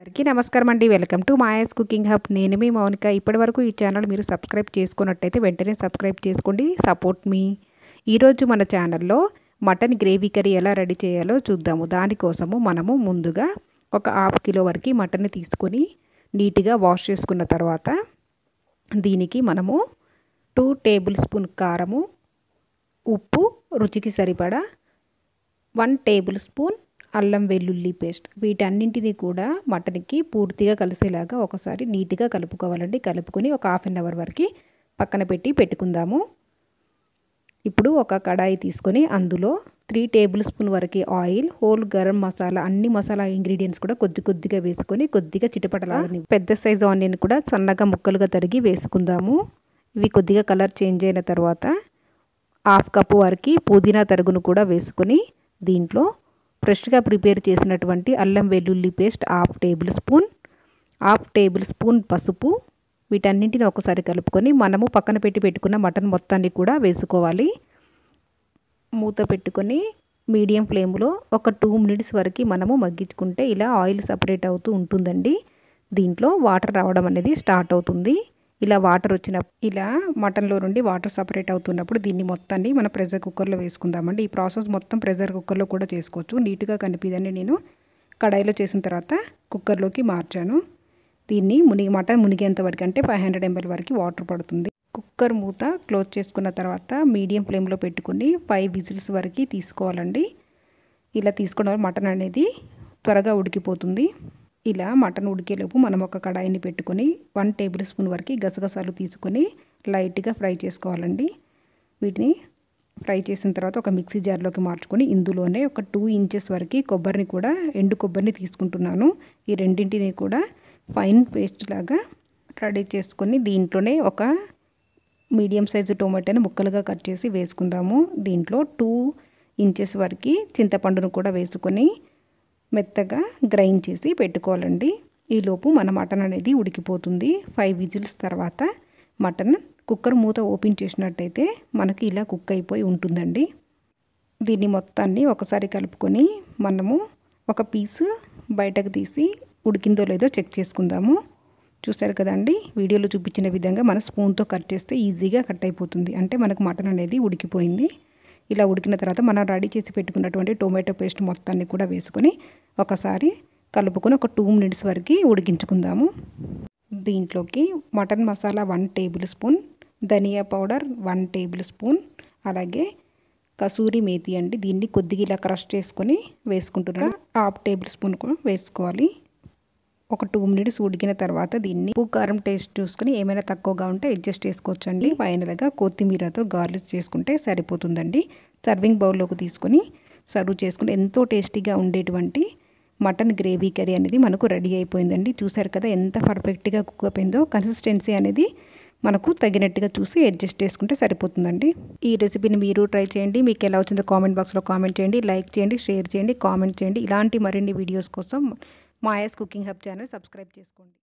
అందరికీ నమస్కారం అండి welcome to Maya's cooking hub నేను మీ మౌనిక ఇప్పటివరకు ఈ ఛానల్ మీరు సబ్స్క్రైబ్ చేసుకున్నట్టయితే వెంటనే సబ్స్క్రైబ్ చేసుకోండి సపోర్ట్ మీ ఈరోజు మన ఛానల్లో మటన్ గ్రేవీ కర్రీ ఎలా రెడీ చేయాలో చూద్దాము దానికోసము మనము ముందుగా ఒక హాఫ్ కిలో వరకు మటన్ తీసుకొని నీట్గా వాష్ చేసుకున్న తర్వాత దీనికి మనము టూ టేబుల్ స్పూన్ కారము ఉప్పు రుచికి సరిపడా వన్ టేబుల్ స్పూన్ అల్లం వెల్లుల్లి పేస్ట్ వీటన్నింటినీ కూడా మటన్కి పూర్తిగా కలిసేలాగా ఒకసారి నీట్గా కలుపుకోవాలండి కలుపుకొని ఒక హాఫ్ అన్ అవర్ వరకు పక్కన పెట్టి పెట్టుకుందాము ఇప్పుడు ఒక కడాయి తీసుకొని అందులో త్రీ టేబుల్ స్పూన్ వరకు ఆయిల్ హోల్ గరం మసాలా అన్ని మసాలా ఇంగ్రీడియంట్స్ కూడా కొద్ది కొద్దిగా వేసుకొని కొద్దిగా చిటపటలాగని పెద్ద సైజు ఆనియన్ కూడా సన్నగా ముక్కలుగా తరిగి వేసుకుందాము ఇవి కొద్దిగా కలర్ చేంజ్ అయిన తర్వాత హాఫ్ కప్పు వరకు పుదీనా తరుగును కూడా వేసుకొని దీంట్లో ఫ్రెష్గా ప్రిపేర్ చేసినటువంటి అల్లం వెల్లుల్లి paste half tablespoon half tablespoon పసుపు వీటన్నింటిని ఒకసారి కలుపుకొని మనము పక్కన పెట్టి పెట్టుకున్న మటన్ మొత్తాన్ని కూడా వేసుకోవాలి మూత పెట్టుకొని మీడియం ఫ్లేమ్లో ఒక టూ మినిట్స్ వరకు మనము మగ్గించుకుంటే ఇలా ఆయిల్ సపరేట్ అవుతూ ఉంటుందండి దీంట్లో వాటర్ రావడం అనేది స్టార్ట్ అవుతుంది ఇలా వాటర్ వచ్చిన ఇలా మటన్లో నుండి వాటర్ సపరేట్ అవుతున్నప్పుడు దీన్ని మొత్తాన్ని మనం ప్రెషర్ కుక్కర్లో వేసుకుందామండి ఈ ప్రాసెస్ మొత్తం ప్రెషర్ కుక్కర్లో కూడా చేసుకోవచ్చు నీట్గా కనిపిదని నేను కడాయిలో చేసిన తర్వాత కుక్కర్లోకి మార్చాను దీన్ని మునిగి మటన్ మునిగేంత వరకు అంటే ఫైవ్ హండ్రెడ్ ఎంఎల్ వరకు వాటర్ పడుతుంది కుక్కర్ మూత క్లోజ్ చేసుకున్న తర్వాత మీడియం ఫ్లేమ్లో పెట్టుకుని ఫైవ్ విజిల్స్ వరకు తీసుకోవాలండి ఇలా తీసుకున్న వల్ల మటన్ అనేది త్వరగా ఉడికిపోతుంది ఇలా మటన్ ఉడికేలోపు మనం ఒక కడాయిని పెట్టుకొని వన్ టేబుల్ స్పూన్ వరకు గసగసాలు తీసుకొని లైట్గా ఫ్రై చేసుకోవాలండి వీటిని ఫ్రై చేసిన తర్వాత ఒక మిక్సీ జార్లోకి మార్చుకొని ఇందులోనే ఒక టూ ఇంచెస్ వరకు కొబ్బరిని కూడా ఎండు కొబ్బరిని తీసుకుంటున్నాను ఈ రెండింటిని కూడా ఫైన్ పేస్ట్ లాగా రెడీ చేసుకొని దీంట్లోనే ఒక మీడియం సైజు టొమాటోని ముక్కలుగా కట్ చేసి వేసుకుందాము దీంట్లో టూ ఇంచెస్ వరకు చింతపండును కూడా వేసుకొని మెత్తగా గ్రైండ్ చేసి పెట్టుకోవాలండి ఈలోపు మన మటన్ అనేది ఉడికిపోతుంది ఫైవ్ విజిల్స్ తర్వాత మటన్ కుక్కర్ మూత ఓపెన్ చేసినట్టయితే మనకి ఇలా కుక్ అయిపోయి ఉంటుందండి దీన్ని మొత్తాన్ని ఒకసారి కలుపుకొని మనము ఒక పీసు బయటకు తీసి ఉడికిందో లేదో చెక్ చేసుకుందాము చూసారు కదండి వీడియోలో చూపించిన విధంగా మన స్పూన్తో కట్ చేస్తే ఈజీగా కట్ అయిపోతుంది అంటే మనకు మటన్ అనేది ఉడికిపోయింది ఇలా ఉడికిన తర్వాత మనం రెడీ చేసి పెట్టుకున్నటువంటి టొమాటో పేస్ట్ మొత్తాన్ని కూడా వేసుకొని ఒకసారి కలుపుకొని ఒక టూ మినిట్స్ వరకు ఉడికించుకుందాము దీంట్లోకి mutton masala one tablespoon dhania powder one tablespoon అలాగే కసూరి మేతి అండి దీన్ని కొద్దిగా ఇలా క్రష్ చేసుకొని వేసుకుంటున్నాను హాఫ్ టేబుల్ స్పూన్ కూడా వేసుకోవాలి ఒక టూ మినిట్స్ ఉడికిన తర్వాత దీన్ని ఉప్పు కారం టేస్ట్ చూసుకుని ఏమైనా తక్కువగా ఉంటే అడ్జస్ట్ చేసుకోవచ్చండి ఫైనల్గా కొత్తిమీరతో గార్లిక్ చేసుకుంటే సరిపోతుందండి సర్వింగ్ బౌల్లోకి తీసుకొని సర్వ్ చేసుకుని ఎంతో టేస్టీగా ఉండేటువంటి మటన్ గ్రేవీ కర్రీ అనేది మనకు రెడీ అయిపోయిందండి చూసారు కదా ఎంత పర్ఫెక్ట్గా కుక్ అయిపోయిందో కన్సిస్టెన్సీ అనేది మనకు తగినట్టుగా చూసి అడ్జస్ట్ చేసుకుంటే సరిపోతుందండి ఈ రెసిపీని మీరు ట్రై చేయండి మీకు ఎలా వచ్చిందో కామెంట్ బాక్స్లో కామెంట్ చేయండి లైక్ చేయండి షేర్ చేయండి కామెంట్ చేయండి ఇలాంటి మరిన్ని వీడియోస్ కోసం Maya's cooking hub channel subscribe చేసుకోండి